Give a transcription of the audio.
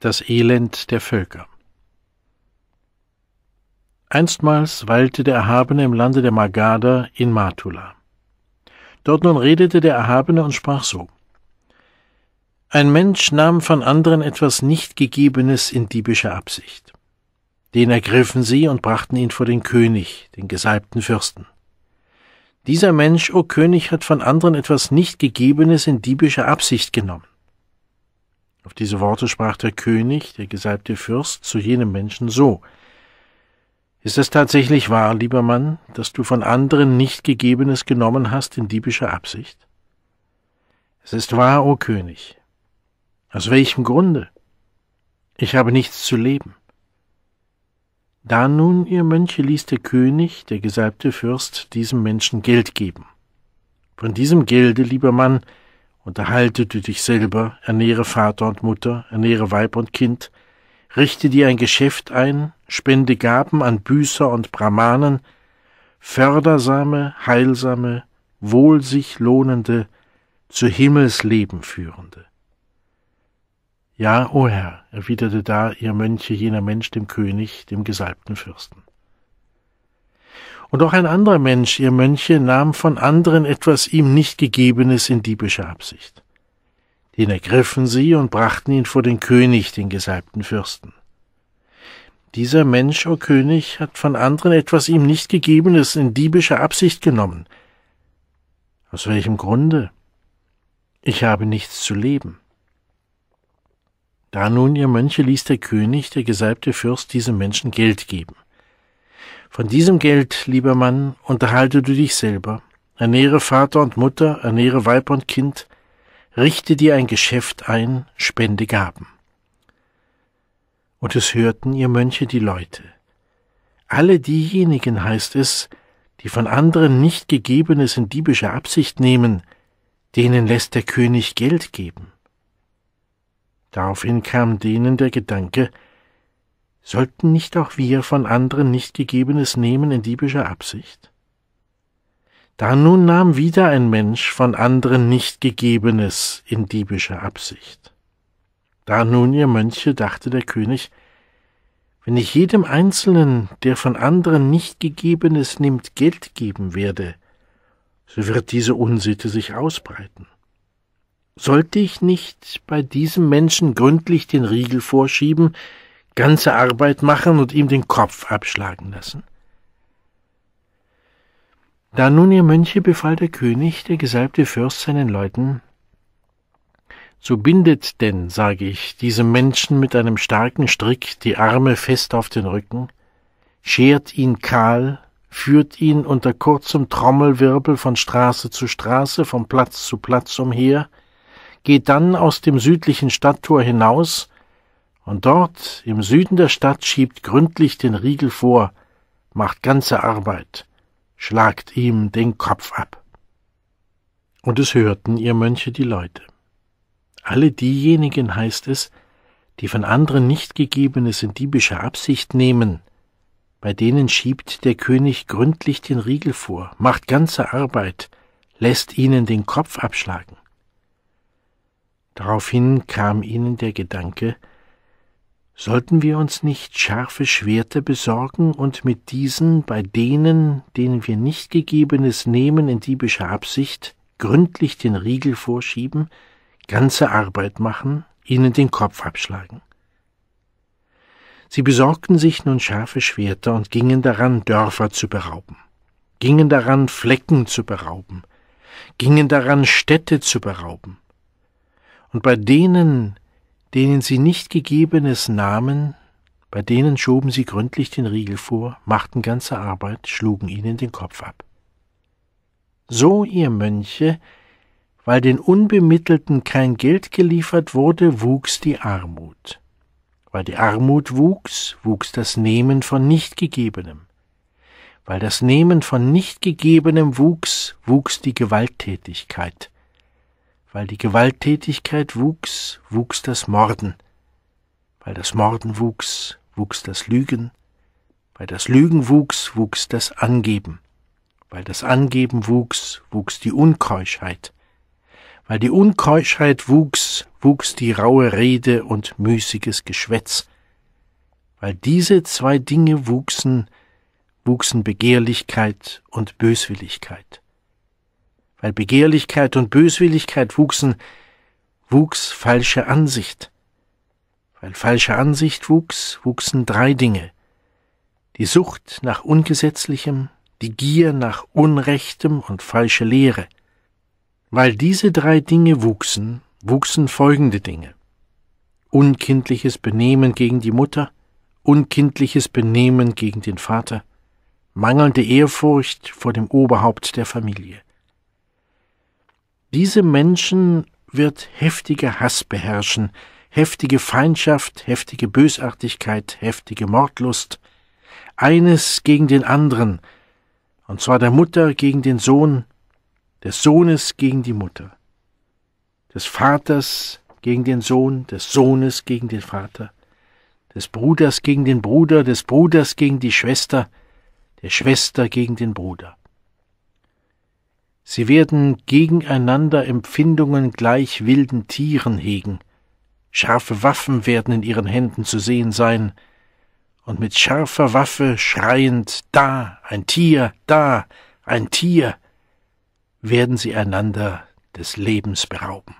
das Elend der Völker. Einstmals weilte der Erhabene im Lande der Magadha in Matula. Dort nun redete der Erhabene und sprach so. Ein Mensch nahm von anderen etwas Nichtgegebenes in diebischer Absicht. Den ergriffen sie und brachten ihn vor den König, den gesalbten Fürsten. Dieser Mensch, o König, hat von anderen etwas Nichtgegebenes in diebischer Absicht genommen. Auf diese Worte sprach der König, der gesalbte Fürst, zu jenem Menschen so Ist es tatsächlich wahr, lieber Mann, dass du von anderen nicht Gegebenes genommen hast in diebischer Absicht? Es ist wahr, o König. Aus welchem Grunde? Ich habe nichts zu leben. Da nun, ihr Mönche, ließ der König, der gesalbte Fürst, diesem Menschen Geld geben. Von diesem Gelde, lieber Mann, Unterhalte du dich selber, ernähre Vater und Mutter, ernähre Weib und Kind, richte dir ein Geschäft ein, spende Gaben an Büßer und Brahmanen, fördersame, heilsame, wohl sich lohnende, zu Himmelsleben führende. Ja, o oh Herr, erwiderte da ihr Mönche jener Mensch dem König, dem gesalbten Fürsten. Und auch ein anderer Mensch, ihr Mönche, nahm von anderen etwas ihm nicht Gegebenes in diebischer Absicht. Den ergriffen sie und brachten ihn vor den König, den gesalbten Fürsten. Dieser Mensch, o oh König, hat von anderen etwas ihm nicht Gegebenes in diebischer Absicht genommen. Aus welchem Grunde? Ich habe nichts zu leben. Da nun ihr Mönche ließ der König, der gesalbte Fürst, diesem Menschen Geld geben. Von diesem Geld, lieber Mann, unterhalte du dich selber. Ernähre Vater und Mutter, ernähre Weib und Kind, richte dir ein Geschäft ein, spende Gaben. Und es hörten ihr Mönche die Leute. Alle diejenigen, heißt es, die von anderen nicht Gegebenes in diebischer Absicht nehmen, denen lässt der König Geld geben. Daraufhin kam denen der Gedanke, Sollten nicht auch wir von anderen nicht Gegebenes nehmen in diebischer Absicht? Da nun nahm wieder ein Mensch von anderen nicht Gegebenes in diebischer Absicht. Da nun ihr Mönche, dachte der König, wenn ich jedem Einzelnen, der von anderen nicht Gegebenes nimmt, Geld geben werde, so wird diese Unsitte sich ausbreiten. Sollte ich nicht bei diesem Menschen gründlich den Riegel vorschieben, ganze Arbeit machen und ihm den Kopf abschlagen lassen. Da nun ihr Mönche befahl der König, der gesalbte Fürst seinen Leuten, so bindet denn, sage ich, diesem Menschen mit einem starken Strick die Arme fest auf den Rücken, schert ihn kahl, führt ihn unter kurzem Trommelwirbel von Straße zu Straße, von Platz zu Platz umher, geht dann aus dem südlichen Stadttor hinaus und dort im Süden der Stadt schiebt gründlich den Riegel vor, macht ganze Arbeit, schlagt ihm den Kopf ab. Und es hörten ihr Mönche die Leute. Alle diejenigen heißt es, die von anderen nicht gegebenes in diebischer Absicht nehmen, bei denen schiebt der König gründlich den Riegel vor, macht ganze Arbeit, lässt ihnen den Kopf abschlagen. Daraufhin kam ihnen der Gedanke, Sollten wir uns nicht scharfe Schwerter besorgen und mit diesen bei denen, denen wir nicht Gegebenes nehmen in diebischer Absicht, gründlich den Riegel vorschieben, ganze Arbeit machen, ihnen den Kopf abschlagen? Sie besorgten sich nun scharfe Schwerter und gingen daran, Dörfer zu berauben, gingen daran, Flecken zu berauben, gingen daran, Städte zu berauben. Und bei denen, denen sie nicht gegebenes nahmen, bei denen schoben sie gründlich den Riegel vor, machten ganze Arbeit, schlugen ihnen den Kopf ab. So, ihr Mönche, weil den Unbemittelten kein Geld geliefert wurde, wuchs die Armut. Weil die Armut wuchs, wuchs das Nehmen von Nichtgegebenem. Weil das Nehmen von Nichtgegebenem wuchs, wuchs die Gewalttätigkeit. Weil die Gewalttätigkeit wuchs, wuchs das Morden. Weil das Morden wuchs, wuchs das Lügen. Weil das Lügen wuchs, wuchs das Angeben. Weil das Angeben wuchs, wuchs die Unkeuschheit. Weil die Unkeuschheit wuchs, wuchs die raue Rede und müßiges Geschwätz. Weil diese zwei Dinge wuchsen, wuchsen Begehrlichkeit und Böswilligkeit weil Begehrlichkeit und Böswilligkeit wuchsen, wuchs falsche Ansicht. Weil falsche Ansicht wuchs, wuchsen drei Dinge. Die Sucht nach Ungesetzlichem, die Gier nach Unrechtem und falsche Lehre. Weil diese drei Dinge wuchsen, wuchsen folgende Dinge. Unkindliches Benehmen gegen die Mutter, unkindliches Benehmen gegen den Vater, mangelnde Ehrfurcht vor dem Oberhaupt der Familie. Diese Menschen wird heftiger Hass beherrschen, heftige Feindschaft, heftige Bösartigkeit, heftige Mordlust, eines gegen den anderen, und zwar der Mutter gegen den Sohn, des Sohnes gegen die Mutter, des Vaters gegen den Sohn, des Sohnes gegen den Vater, des Bruders gegen den Bruder, des Bruders gegen die Schwester, der Schwester gegen den Bruder. Sie werden gegeneinander Empfindungen gleich wilden Tieren hegen. Scharfe Waffen werden in ihren Händen zu sehen sein. Und mit scharfer Waffe schreiend da ein Tier, da ein Tier, werden sie einander des Lebens berauben.